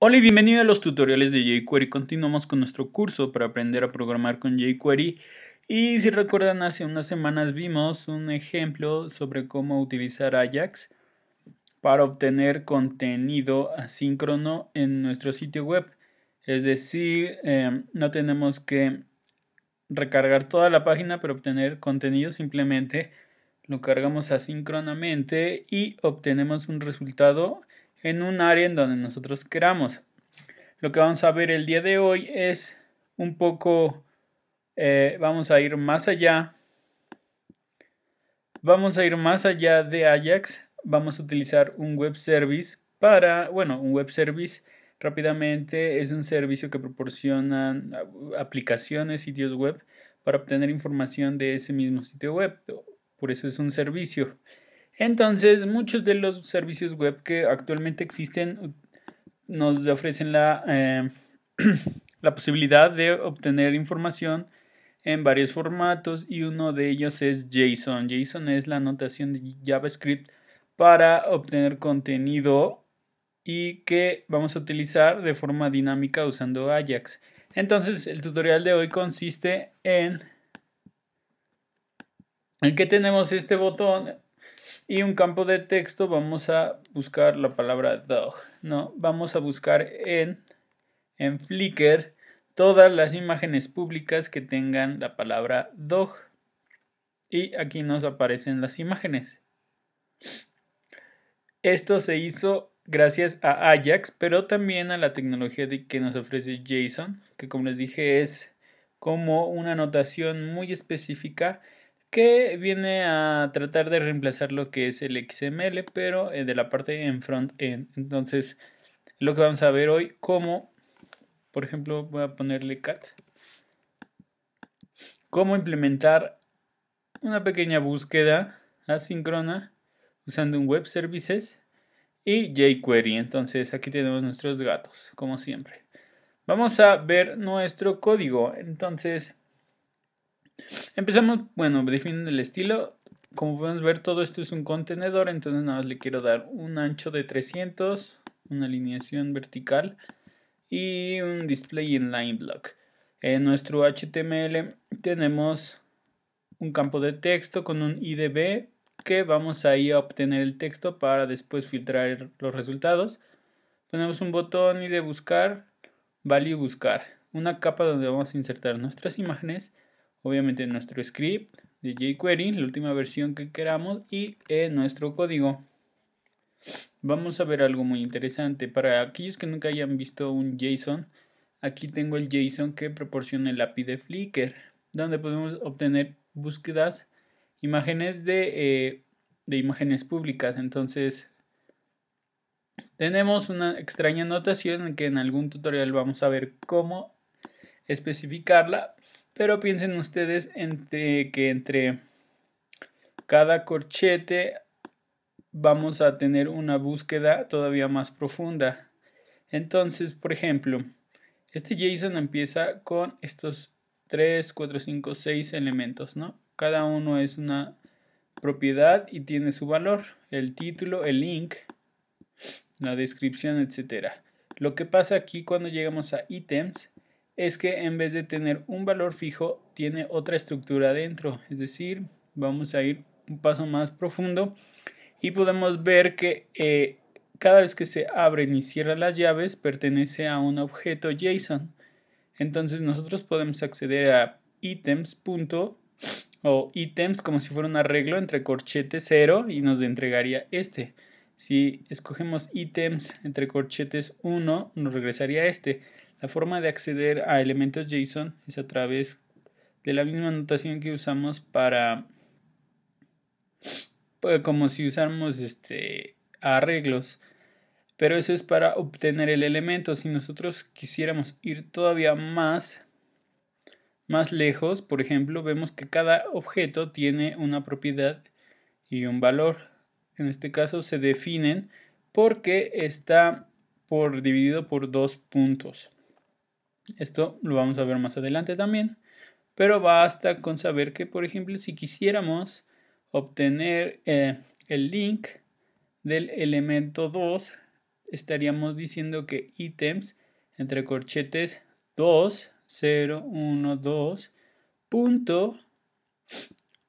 Hola y bienvenido a los tutoriales de jQuery. Continuamos con nuestro curso para aprender a programar con jQuery. Y si recuerdan, hace unas semanas vimos un ejemplo sobre cómo utilizar Ajax para obtener contenido asíncrono en nuestro sitio web. Es decir, em, no tenemos que recargar toda la página para obtener contenido, simplemente lo cargamos asíncronamente y obtenemos un resultado en un área en donde nosotros queramos. Lo que vamos a ver el día de hoy es un poco, eh, vamos a ir más allá, vamos a ir más allá de Ajax, vamos a utilizar un web service para, bueno, un web service rápidamente es un servicio que proporcionan aplicaciones, sitios web para obtener información de ese mismo sitio web. Por eso es un servicio. Entonces, muchos de los servicios web que actualmente existen nos ofrecen la, em, la posibilidad de obtener información en varios formatos y uno de ellos es JSON. JSON es la anotación de JavaScript para obtener contenido y que vamos a utilizar de forma dinámica usando Ajax. Entonces el tutorial de hoy consiste en, en que tenemos este botón y un campo de texto vamos a buscar la palabra dog, ¿no? Vamos a buscar en, en Flickr todas las imágenes públicas que tengan la palabra dog. Y aquí nos aparecen las imágenes. Esto se hizo gracias a Ajax, pero también a la tecnología que nos ofrece JSON, que como les dije es como una notación muy específica que viene a tratar de reemplazar lo que es el XML, pero eh, de la parte en front-end. Entonces, lo que vamos a ver hoy, cómo, por ejemplo, voy a ponerle cat, cómo implementar una pequeña búsqueda asíncrona usando un web services y jQuery. Entonces, aquí tenemos nuestros gatos, como siempre. Vamos a ver nuestro código. Entonces, Empezamos, bueno, definen el estilo. Como podemos ver, todo esto es un contenedor, entonces nada más le quiero dar un ancho de 300, una alineación vertical y un display inline block. En nuestro HTML tenemos un campo de texto con un IDB que vamos ahí a obtener el texto para después filtrar los resultados. Tenemos un botón de buscar, value buscar, una capa donde vamos a insertar nuestras imágenes obviamente nuestro script de jQuery, la última versión que queramos y nuestro código. Vamos a ver algo muy interesante. Para aquellos que nunca hayan visto un JSON, aquí tengo el JSON que proporciona el API de Flickr, donde podemos obtener búsquedas, imágenes de, eh, de imágenes públicas. Entonces, tenemos una extraña notación que en algún tutorial vamos a ver cómo especificarla, pero piensen ustedes entre, que entre cada corchete vamos a tener una búsqueda todavía más profunda. Entonces, por ejemplo, este JSON empieza con estos 3, 4, 5, 6 elementos, ¿no? Cada uno es una propiedad y tiene su valor, el título, el link, la descripción, etc. Lo que pasa aquí cuando llegamos a ítems es que en vez de tener un valor fijo, tiene otra estructura dentro. Es decir, vamos a ir un paso más profundo y podemos ver que eh, cada vez que se abren y cierran las llaves pertenece a un objeto JSON. Entonces nosotros podemos acceder a items. o items como si fuera un arreglo entre corchetes 0 y nos entregaría este. Si escogemos items entre corchetes 1, nos regresaría este. La forma de acceder a elementos JSON es a través de la misma notación que usamos para pues, como si usáramos este arreglos pero eso es para obtener el elemento si nosotros quisiéramos ir todavía más más lejos por ejemplo vemos que cada objeto tiene una propiedad y un valor en este caso se definen porque está por dividido por dos puntos esto lo vamos a ver más adelante también, pero basta con saber que, por ejemplo, si quisiéramos obtener eh, el link del elemento 2, estaríamos diciendo que ítems entre corchetes 2, 0, 1, 2, punto,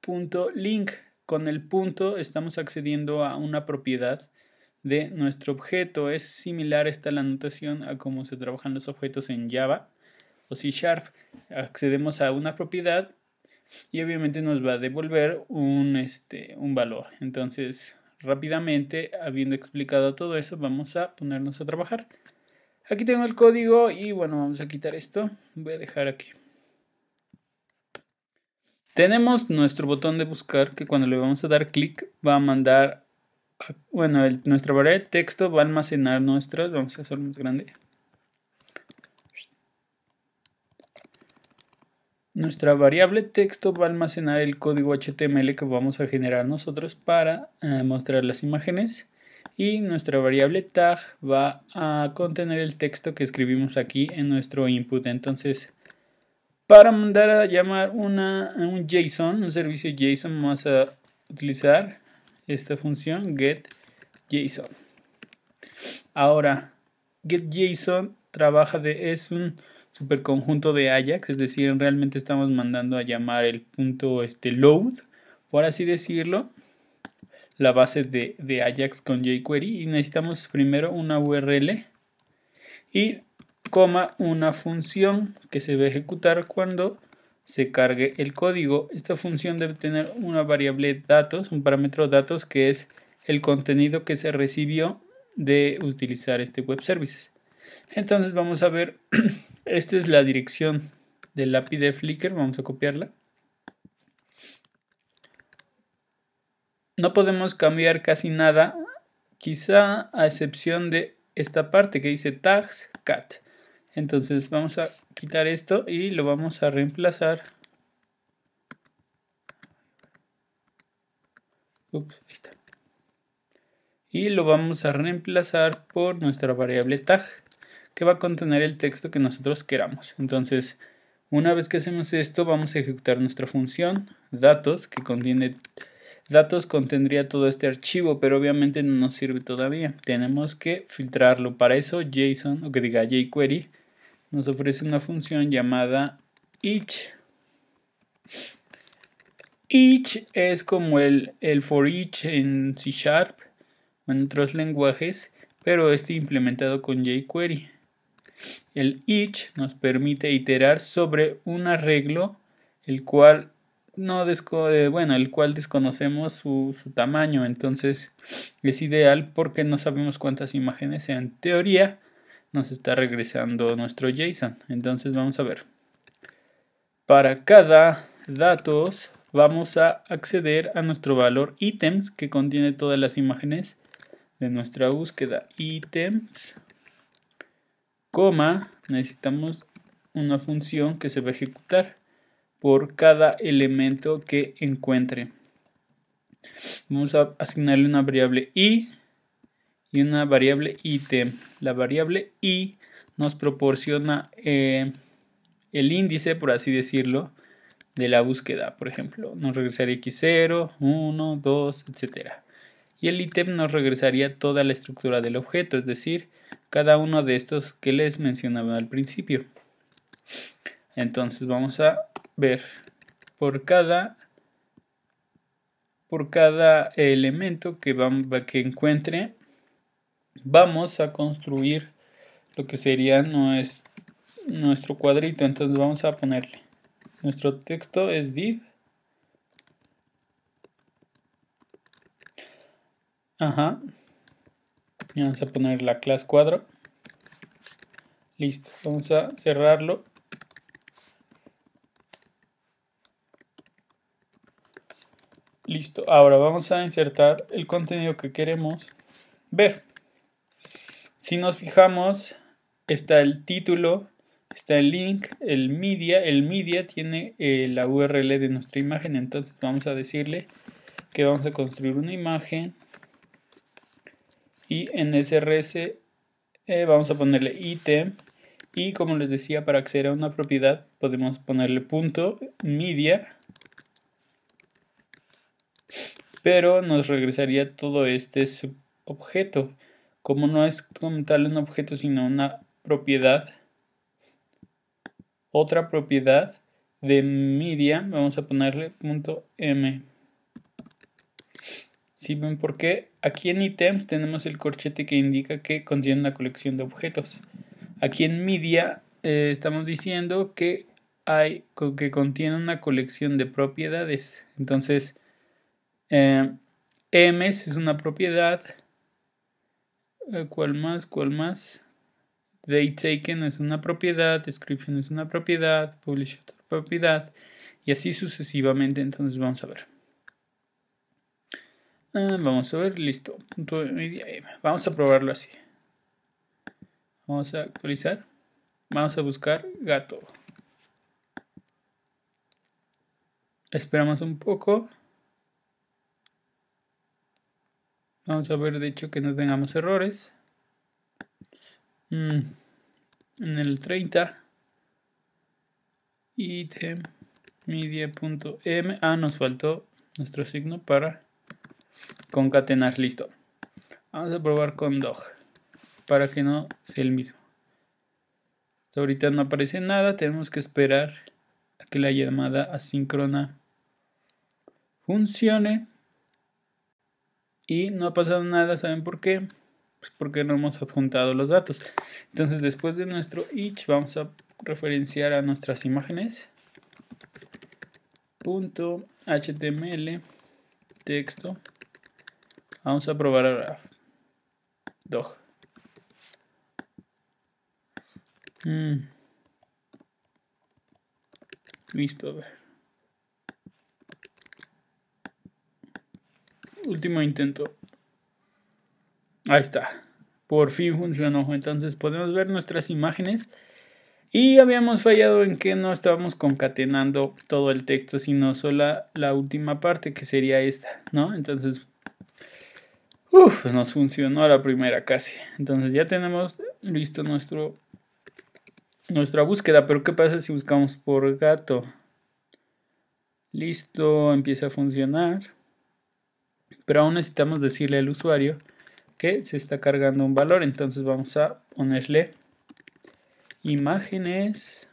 punto link. Con el punto estamos accediendo a una propiedad de nuestro objeto. Es similar esta la notación a cómo se trabajan los objetos en Java o C Sharp. Accedemos a una propiedad y obviamente nos va a devolver un, este, un valor. Entonces, rápidamente, habiendo explicado todo eso, vamos a ponernos a trabajar. Aquí tengo el código y bueno, vamos a quitar esto. Voy a dejar aquí. Tenemos nuestro botón de buscar que cuando le vamos a dar clic va a mandar bueno, nuestra variable texto va a almacenar nuestras, vamos a hacerlo más grande. Nuestra variable texto va a almacenar el código HTML que vamos a generar nosotros para eh, mostrar las imágenes y nuestra variable tag va a contener el texto que escribimos aquí en nuestro input. Entonces, para mandar a llamar un JSON, un servicio JSON vamos a utilizar esta función getJSON. Ahora, getJSON trabaja de es un superconjunto de Ajax, es decir, realmente estamos mandando a llamar el punto este load, por así decirlo, la base de, de Ajax con jQuery y necesitamos primero una URL y coma una función que se va a ejecutar cuando se cargue el código. Esta función debe tener una variable datos, un parámetro datos que es el contenido que se recibió de utilizar este web services. Entonces vamos a ver, esta es la dirección del API de Flickr, vamos a copiarla. No podemos cambiar casi nada, quizá a excepción de esta parte que dice tags cat. Entonces vamos a quitar esto y lo vamos a reemplazar. Y lo vamos a reemplazar por nuestra variable tag que va a contener el texto que nosotros queramos. Entonces, una vez que hacemos esto, vamos a ejecutar nuestra función datos que contiene datos contendría todo este archivo, pero obviamente no nos sirve todavía. Tenemos que filtrarlo. Para eso JSON o que diga jQuery nos ofrece una función llamada each. Each es como el, el for each en C Sharp o en otros lenguajes, pero este implementado con jQuery. El each nos permite iterar sobre un arreglo el cual no eh, bueno, el cual desconocemos su, su tamaño, entonces es ideal porque no sabemos cuántas imágenes sean. En teoría, nos está regresando nuestro JSON. Entonces vamos a ver. Para cada datos vamos a acceder a nuestro valor ítems que contiene todas las imágenes de nuestra búsqueda. ítems, coma, necesitamos una función que se va a ejecutar por cada elemento que encuentre. Vamos a asignarle una variable i y una variable item. La variable i nos proporciona eh, el índice, por así decirlo, de la búsqueda. Por ejemplo, nos regresaría x0, 1, 2, etc. Y el item nos regresaría toda la estructura del objeto, es decir, cada uno de estos que les mencionaba al principio. Entonces vamos a ver por cada por cada elemento que, que encuentre vamos a construir lo que sería nuestro nuestro cuadrito entonces vamos a ponerle nuestro texto es div ajá y vamos a poner la clase cuadro listo vamos a cerrarlo listo ahora vamos a insertar el contenido que queremos ver si nos fijamos, está el título, está el link, el media. El media tiene eh, la URL de nuestra imagen. Entonces vamos a decirle que vamos a construir una imagen. Y en SRS eh, vamos a ponerle item Y como les decía, para acceder a una propiedad podemos ponerle punto media. Pero nos regresaría todo este objeto como no es como tal un objeto sino una propiedad, otra propiedad de media, vamos a ponerle punto M. Si ¿Sí ven por qué, aquí en items tenemos el corchete que indica que contiene una colección de objetos. Aquí en media eh, estamos diciendo que hay que contiene una colección de propiedades. Entonces, eh, M es una propiedad, eh, ¿Cuál más? ¿Cuál más? Date taken es una propiedad, description es una propiedad, publish propiedad y así sucesivamente. Entonces vamos a ver. Ah, vamos a ver, listo. E. Vamos a probarlo así. Vamos a actualizar. Vamos a buscar gato. Esperamos un poco. Vamos a ver, de hecho, que no tengamos errores. Mm, en el 30. Item media.m. Ah, nos faltó nuestro signo para concatenar. Listo. Vamos a probar con dog para que no sea el mismo. ahorita no aparece nada. Tenemos que esperar a que la llamada asíncrona funcione y no ha pasado nada, ¿saben por qué? Pues porque no hemos adjuntado los datos. Entonces después de nuestro each vamos a referenciar a nuestras imágenes. Punto HTML texto. Vamos a probar ahora. Dog. Mm. Listo, a ver. Último intento. Ahí está. Por fin funcionó. Entonces podemos ver nuestras imágenes. Y habíamos fallado en que no estábamos concatenando todo el texto, sino solo la última parte, que sería esta, ¿no? Entonces, uff, nos funcionó la primera casi. Entonces ya tenemos listo nuestro, nuestra búsqueda, pero ¿qué pasa si buscamos por gato? Listo, empieza a funcionar pero aún necesitamos decirle al usuario que se está cargando un valor entonces vamos a ponerle imágenes.text.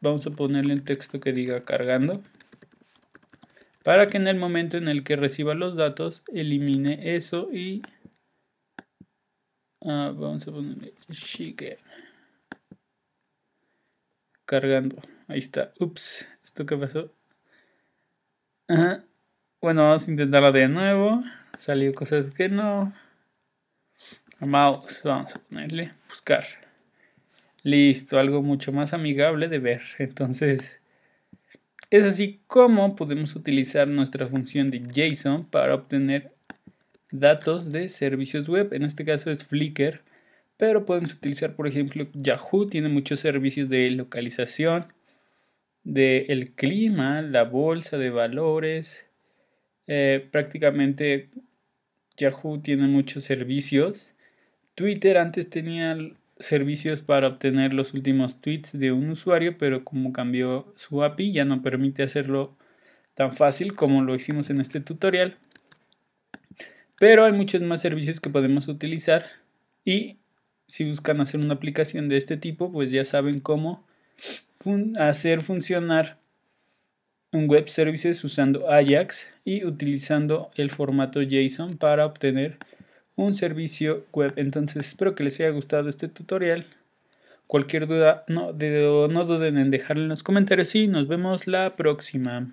vamos a ponerle un texto que diga cargando para que en el momento en el que reciba los datos elimine eso y ah, vamos a ponerle cargando ahí está ups esto qué pasó bueno, vamos a intentarlo de nuevo. Salió cosas que no. Mouse, vamos a ponerle buscar. Listo, algo mucho más amigable de ver. Entonces, es así como podemos utilizar nuestra función de JSON para obtener datos de servicios web. En este caso es Flickr, pero podemos utilizar, por ejemplo, Yahoo tiene muchos servicios de localización del el clima, la bolsa de valores. Eh, prácticamente Yahoo tiene muchos servicios. Twitter antes tenía servicios para obtener los últimos tweets de un usuario, pero como cambió su API ya no permite hacerlo tan fácil como lo hicimos en este tutorial. Pero hay muchos más servicios que podemos utilizar y si buscan hacer una aplicación de este tipo, pues ya saben cómo hacer funcionar un web services usando Ajax y utilizando el formato JSON para obtener un servicio web. Entonces espero que les haya gustado este tutorial. Cualquier duda no, no duden en dejarlo en los comentarios y nos vemos la próxima.